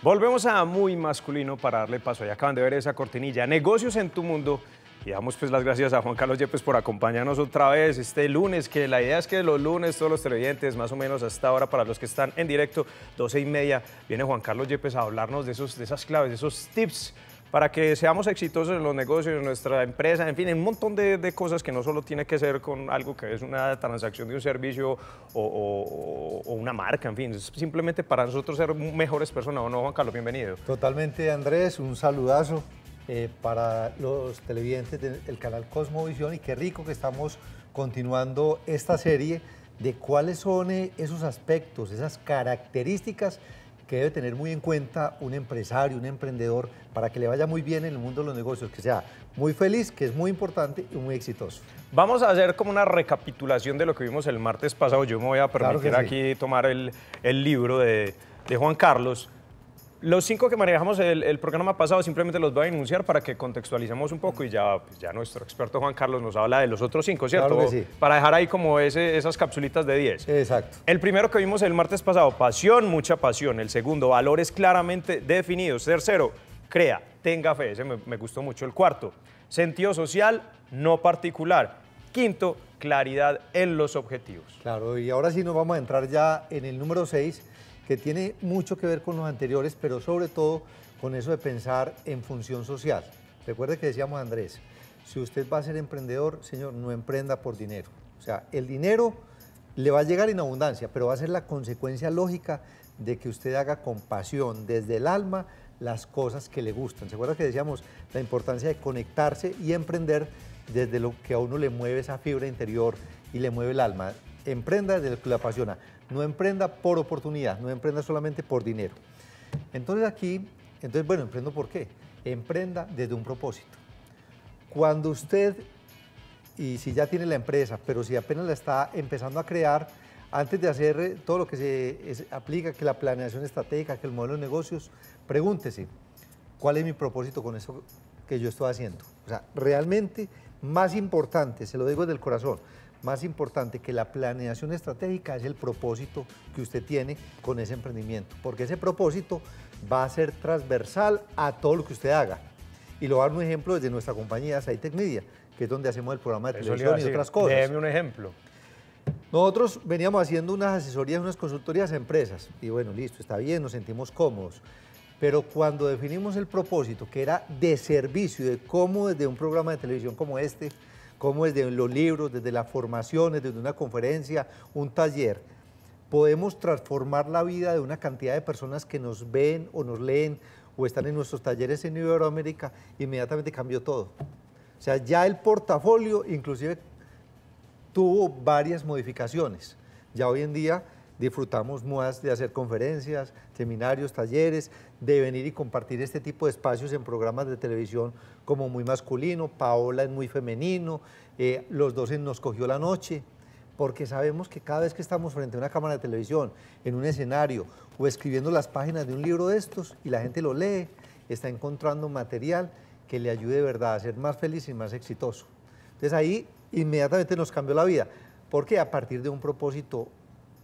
Volvemos a Muy Masculino para darle paso. Ya acaban de ver esa cortinilla. Negocios en tu mundo. Y damos pues las gracias a Juan Carlos Yepes por acompañarnos otra vez este lunes, que la idea es que los lunes todos los televidentes, más o menos hasta ahora para los que están en directo, 12 y media, viene Juan Carlos Yepes a hablarnos de, esos, de esas claves, de esos tips para que seamos exitosos en los negocios, en nuestra empresa, en fin, en un montón de, cosas que no solo tiene que ser con algo que es una transacción de un servicio o, una marca, en fin, simplemente para nosotros ser mejores personas, ¿o no, Juan Carlos? Bienvenido. Totalmente, Andrés, un saludazo eh, para los televidentes del canal Cosmovisión y qué rico que estamos continuando esta serie de cuáles son eh, esos aspectos, esas características que debe tener muy en cuenta un empresario, un emprendedor, para que le vaya muy bien en el mundo de los negocios, que sea muy feliz, que es muy importante y muy exitoso. Vamos a hacer como una recapitulación de lo que vimos el martes pasado. Yo me voy a permitir aquí tomar el, libro de, de Juan Carlos los cinco que manejamos el, programa pasado simplemente los voy a enunciar para que contextualicemos un poco y ya, pues, ya nuestro experto Juan Carlos nos habla de los otros cinco, ¿cierto? Para dejar ahí como esas capsulitas de 10. Exacto. El primero que vimos el martes pasado, pasión, mucha pasión. El segundo, valores claramente definidos. Tercero, crea, tenga fe. Ese me, me gustó mucho. El cuarto, sentido social, no particular. Quinto, claridad en los objetivos. Claro, y ahora sí nos vamos a entrar ya en el número seis que tiene mucho que ver con los anteriores, pero sobre todo con eso de pensar en función social. Recuerde que decíamos Andrés, si usted va a ser emprendedor, señor, no emprenda por dinero. O sea, el dinero le va a llegar en abundancia, pero va a ser la consecuencia lógica de que usted haga con pasión, desde el alma, las cosas que le gustan. ¿Se acuerda que decíamos la importancia de conectarse y emprender desde lo que a uno le mueve esa fibra interior y le mueve el alma? Emprenda desde lo que le apasiona. No emprenda por oportunidad, no emprenda solamente por dinero. Entonces aquí, entonces bueno, emprendo por qué. Emprenda desde un propósito. Cuando usted, y si ya tiene la empresa, pero si apenas la está empezando a crear, antes de hacer eh, todo lo que se aplica, que la planeación estratégica, que el modelo de negocios, pregúntese, ¿cuál es mi propósito con eso que yo estoy haciendo? O sea, realmente más importante, se lo digo del corazón, más importante que la planeación estratégica es el propósito que usted tiene con ese emprendimiento, porque ese propósito va a ser transversal a todo lo que usted haga. Y lo dar un ejemplo desde nuestra compañía Saitec Media, que es donde hacemos el programa de televisión y otras cosas. Déjeme un ejemplo. Nosotros veníamos haciendo unas asesorías, unas consultorías a empresas, y bueno, listo, está bien, nos sentimos cómodos. Pero cuando definimos el propósito, que era de servicio, de cómo desde un programa de televisión como este, cómo desde los libros, desde las formaciones, desde una conferencia, un taller, podemos transformar la vida de una cantidad de personas que nos ven o nos leen o están en nuestros talleres en Iberoamérica, inmediatamente cambió todo. O sea, ya el portafolio inclusive tuvo varias modificaciones. Ya hoy en día disfrutamos más de hacer conferencias, seminarios, talleres, de venir y compartir este tipo de espacios en programas de televisión como muy masculino, Paola es muy femenino, eh, los dos Nos Cogió la Noche, porque sabemos que cada vez que estamos frente a una cámara de televisión, en un escenario o escribiendo las páginas de un libro de estos y la gente lo lee, está encontrando material que le ayude de verdad a ser más feliz y más exitoso. Entonces ahí inmediatamente nos cambió la vida, porque a partir de un propósito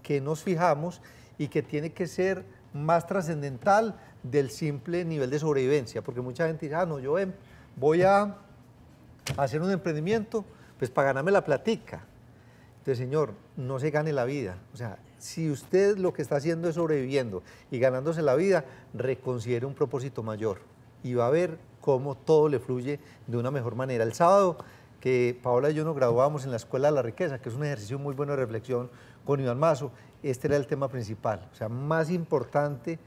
que nos fijamos y que tiene que ser más trascendental del simple nivel de sobrevivencia, porque mucha gente dice, ah, no, yo em, voy a hacer un emprendimiento, pues para ganarme la platica. Entonces, señor, no se gane la vida. O sea, si usted lo que está haciendo es sobreviviendo y ganándose la vida, reconsidere un propósito mayor y va a ver cómo todo le fluye de una mejor manera. El sábado que Paola y yo nos graduamos en la Escuela de la Riqueza, que es un ejercicio muy bueno de reflexión con Iván Mazo, este era el tema principal. O sea, más importante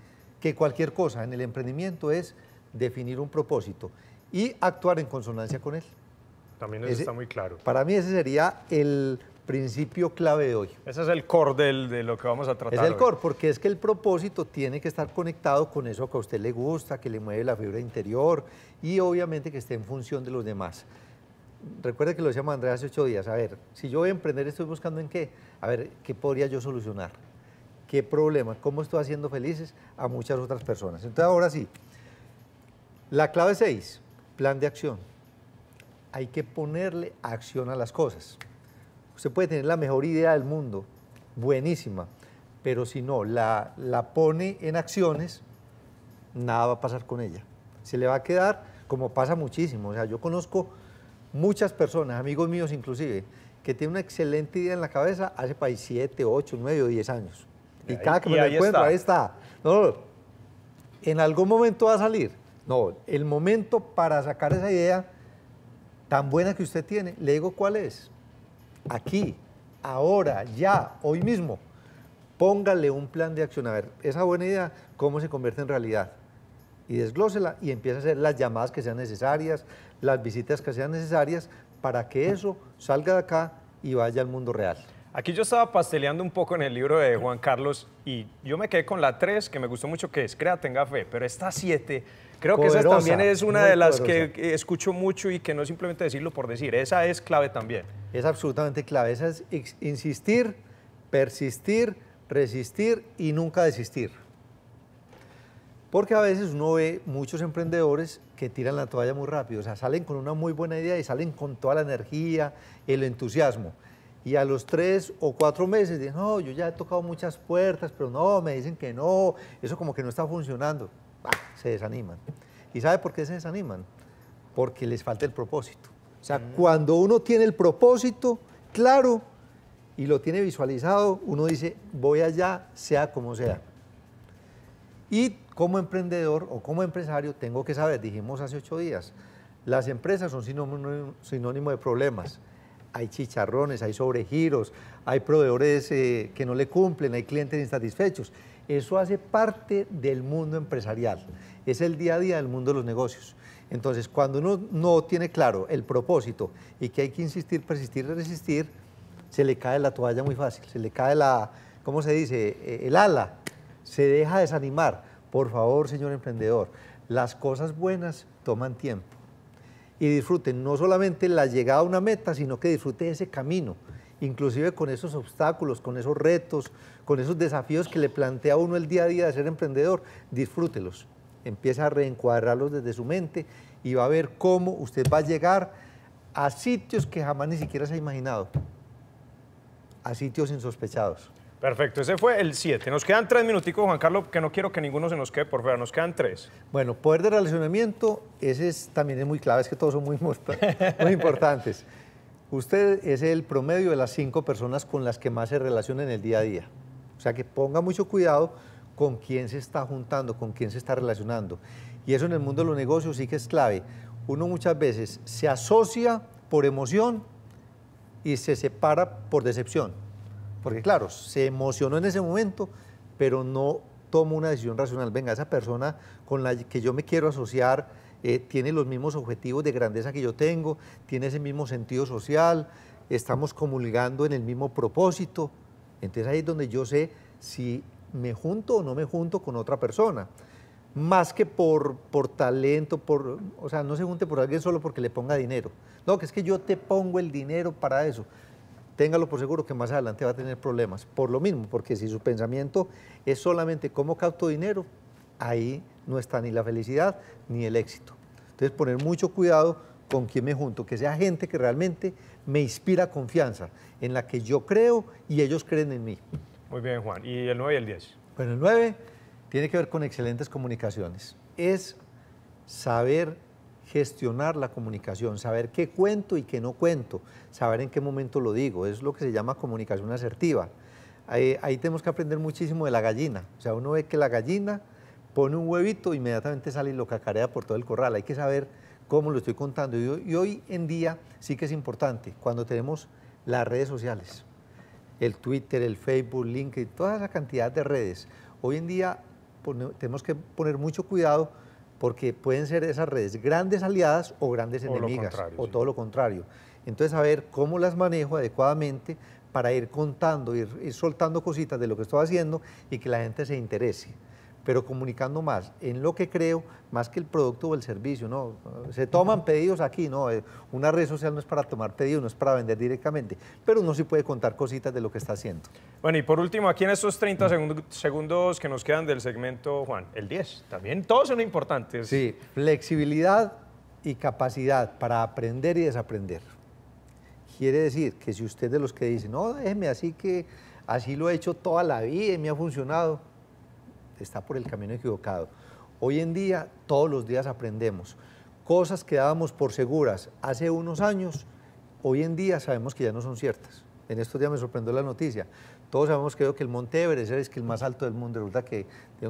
que cualquier cosa en el emprendimiento es definir un propósito y actuar en consonancia con él. También está muy claro. Para mí ese sería el principio clave de hoy. Ese es el core de lo que vamos a tratar. Es el core, porque es que el propósito tiene que estar conectado con eso que a usted le gusta, que le mueve la fibra interior y obviamente que esté en función de los demás. Recuerde que lo decíamos Andrés hace ocho días. A ver, si yo voy a emprender, estoy buscando en qué. A ver, ¿qué podría yo solucionar? qué problema, cómo estoy haciendo felices a muchas otras personas. Entonces, ahora sí, la clave 6, plan de acción. Hay que ponerle acción a las cosas. Usted puede tener la mejor idea del mundo, buenísima, pero si no la, la pone en acciones, nada va a pasar con ella. Se le va a quedar, como pasa muchísimo. O sea, yo conozco muchas personas, amigos míos inclusive, que tienen una excelente idea en la cabeza hace país 7, 8, 9 o 10 años y, cada que me lo encuentro, está. ahí está. No, en algún momento va a salir. No, el momento para sacar esa idea tan buena que usted tiene, le digo cuál es. Aquí, ahora, ya, hoy mismo, póngale un plan de acción. A ver, esa buena idea, ¿cómo se convierte en realidad? Y desglósela y empieza a hacer las llamadas que sean necesarias, las visitas que sean necesarias, para que eso salga de acá y vaya al mundo real. Aquí yo estaba pasteleando un poco en el libro de Juan Carlos y yo me quedé con la 3, que me gustó mucho, que es Crea, tenga fe, pero esta 7, creo que esa también es una de las que escucho mucho y que no es simplemente decirlo por decir, esa es clave también. Es absolutamente clave, esa es insistir, persistir, resistir y nunca desistir. Porque a veces uno ve muchos emprendedores que tiran la toalla muy rápido, o sea, salen con una muy buena idea y salen con toda la energía, el entusiasmo. Y a los tres o cuatro meses dije, no, yo ya he tocado muchas puertas, pero no, me dicen que no, eso como que no está funcionando. Ah, se desaniman. ¿Y sabe por qué se desaniman? Porque les falta el propósito. O sea, mm. cuando uno tiene el propósito claro y lo tiene visualizado, uno dice, voy allá, sea como sea. Y como emprendedor o como empresario tengo que saber, dijimos hace ocho días, las empresas son sinónimo, sinónimo de problemas hay chicharrones, hay sobregiros, hay proveedores eh, que no le cumplen, hay clientes insatisfechos. Eso hace parte del mundo empresarial, es el día a día del mundo de los negocios. Entonces, cuando uno no tiene claro el propósito y que hay que insistir, persistir resistir, se le cae la toalla muy fácil, se le cae la, ¿cómo se dice?, eh, el ala, se deja desanimar. Por favor, señor emprendedor, las cosas buenas toman tiempo y disfruten no solamente la llegada a una meta, sino que disfruten ese camino, inclusive con esos obstáculos, con esos retos, con esos desafíos que le plantea uno el día a día de ser emprendedor, disfrútelos. Empieza a reencuadrarlos desde su mente y va a ver cómo usted va a llegar a sitios que jamás ni siquiera se ha imaginado, a sitios insospechados. Perfecto, ese fue el 7. Nos quedan tres minuticos, Juan Carlos, que no quiero que ninguno se nos quede por fuera, nos quedan tres. Bueno, poder de relacionamiento, ese también es muy clave, es que todos son muy, muy importantes. Usted es el promedio de las cinco personas con las que más se relaciona en el día a día. O sea que ponga mucho cuidado con quién se está juntando, con quién se está relacionando. Y eso en el mundo de los negocios sí que es clave. Uno muchas veces se asocia por emoción y se separa por decepción. Porque claro, se emocionó en ese momento, pero no tomo una decisión racional. Venga, esa persona con la que yo me quiero asociar eh, tiene los mismos objetivos de grandeza que yo tengo, tiene ese mismo sentido social, estamos comulgando en el mismo propósito. Entonces ahí es donde yo sé si me junto o no me junto con otra persona. Más que por, por talento, por, o sea, no se junte por alguien solo porque le ponga dinero. No, que es que yo te pongo el dinero para eso téngalo por seguro que más adelante va a tener problemas. Por lo mismo, porque si su pensamiento es solamente cómo capto dinero, ahí no está ni la felicidad ni el éxito. Entonces, poner mucho cuidado con quien me junto, que sea gente que realmente me inspira confianza, en la que yo creo y ellos creen en mí. Muy bien, Juan. ¿Y el 9 y el 10? Bueno, el 9 tiene que ver con excelentes comunicaciones. Es saber gestionar la comunicación, saber qué cuento y qué no cuento, saber en qué momento lo digo, es lo que se llama comunicación asertiva. Ahí, tenemos que aprender muchísimo de la gallina, o sea, uno ve que la gallina pone un huevito, inmediatamente sale y lo cacarea por todo el corral, hay que saber cómo lo estoy contando. Y, hoy en día sí que es importante, cuando tenemos las redes sociales, el Twitter, el Facebook, LinkedIn, toda esa cantidad de redes, hoy en día tenemos que poner mucho cuidado porque pueden ser esas redes grandes aliadas o grandes enemigas, o todo lo contrario. Entonces, a ver cómo las manejo adecuadamente para ir contando, ir soltando cositas de lo que estoy haciendo y que la gente se interese pero comunicando más en lo que creo, más que el producto o el servicio. ¿no? Se toman pedidos aquí, ¿no? Eh, una red social no es para tomar pedidos, no es para vender directamente, pero uno sí puede contar cositas de lo que está haciendo. Bueno, y por último, aquí en estos 30 segundos, que nos quedan del segmento, Juan, el 10, también todos son importantes. Sí, flexibilidad y capacidad para aprender y desaprender. Quiere decir que si usted de los que dice, no, déjeme así que así lo he hecho toda la vida y me ha funcionado, está por el camino equivocado. Hoy en día todos los días aprendemos. Cosas que dábamos por seguras hace unos años, hoy en día sabemos que ya no son ciertas. En estos días me sorprendió la noticia. Todos sabemos que el Monte Everest es el más alto del mundo, resulta que,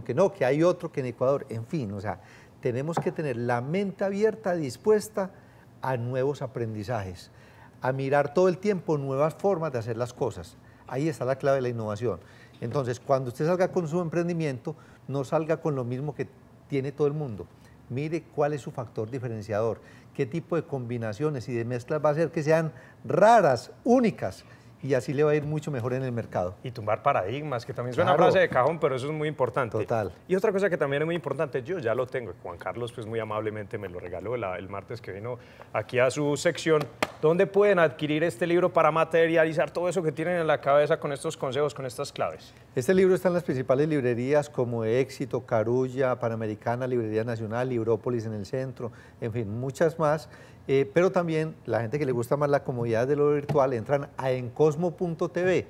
que no, que hay otro que en Ecuador. En fin, o sea, tenemos que tener la mente abierta, dispuesta a nuevos aprendizajes, a mirar todo el tiempo nuevas formas de hacer las cosas. Ahí está la clave de la innovación. Entonces, cuando usted salga con su emprendimiento, no salga con lo mismo que tiene todo el mundo. Mire cuál es su factor diferenciador, qué tipo de combinaciones y de mezclas va a hacer que sean raras, únicas, y así le va a ir mucho mejor en el mercado. Y tumbar paradigmas, que también suena una frase de cajón, pero eso es muy importante. Total. Y otra cosa que también es muy importante, yo ya lo tengo, Juan Carlos pues muy amablemente me lo regaló el, martes que vino aquí a su sección, ¿Dónde pueden adquirir este libro para materializar todo eso que tienen en la cabeza con estos consejos, con estas claves. Este libro está en las principales librerías como Éxito, Carulla, Panamericana, Librería Nacional, Librópolis en el centro, en fin, muchas más. Eh, pero también la gente que le gusta más la comodidad de lo virtual entran a encosmo.tv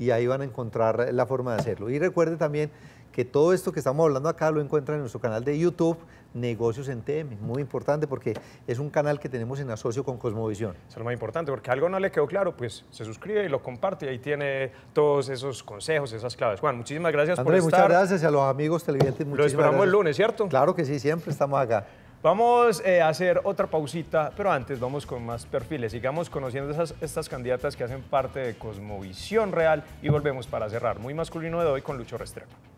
y ahí van a encontrar la forma de hacerlo. Y recuerde también que todo esto que estamos hablando acá lo encuentran en nuestro canal de YouTube, Negocios en TM. Muy importante porque es un canal que tenemos en asocio con Cosmovisión. es lo más importante, porque algo no le quedó claro, pues se suscribe y lo comparte. Y ahí tiene todos esos consejos, esas claves. Juan, muchísimas gracias por estar. muchas gracias a los amigos televidentes. Lo esperamos el lunes, ¿cierto? Claro que sí, siempre estamos acá. Vamos eh, a hacer otra pausita, pero antes vamos con más perfiles. Sigamos conociendo esas, estas candidatas que hacen parte de Cosmovisión Real y volvemos para cerrar. Muy masculino de hoy con Lucho Restrepo.